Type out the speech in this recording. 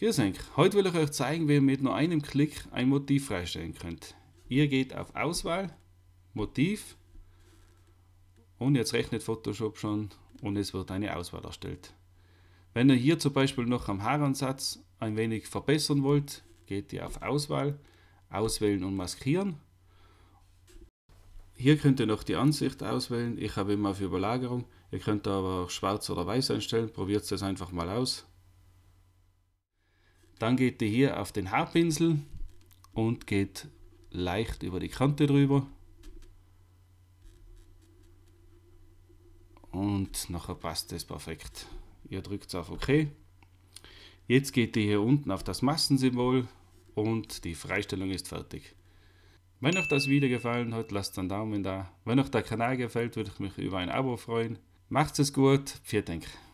Grüß euch, heute will ich euch zeigen, wie ihr mit nur einem Klick ein Motiv freistellen könnt. Ihr geht auf Auswahl, Motiv und jetzt rechnet Photoshop schon und es wird eine Auswahl erstellt. Wenn ihr hier zum Beispiel noch am Haaransatz ein wenig verbessern wollt, geht ihr auf Auswahl, Auswählen und Maskieren. Hier könnt ihr noch die Ansicht auswählen. Ich habe immer auf Überlagerung. Ihr könnt aber auch schwarz oder weiß einstellen. Probiert es einfach mal aus. Dann geht ihr hier auf den Haarpinsel und geht leicht über die Kante drüber. Und nachher passt das perfekt. Ihr drückt auf OK. Jetzt geht ihr hier unten auf das Massensymbol und die Freistellung ist fertig. Wenn euch das Video gefallen hat, lasst einen Daumen da. Wenn euch der Kanal gefällt, würde ich mich über ein Abo freuen. Macht es gut, vielen Dank.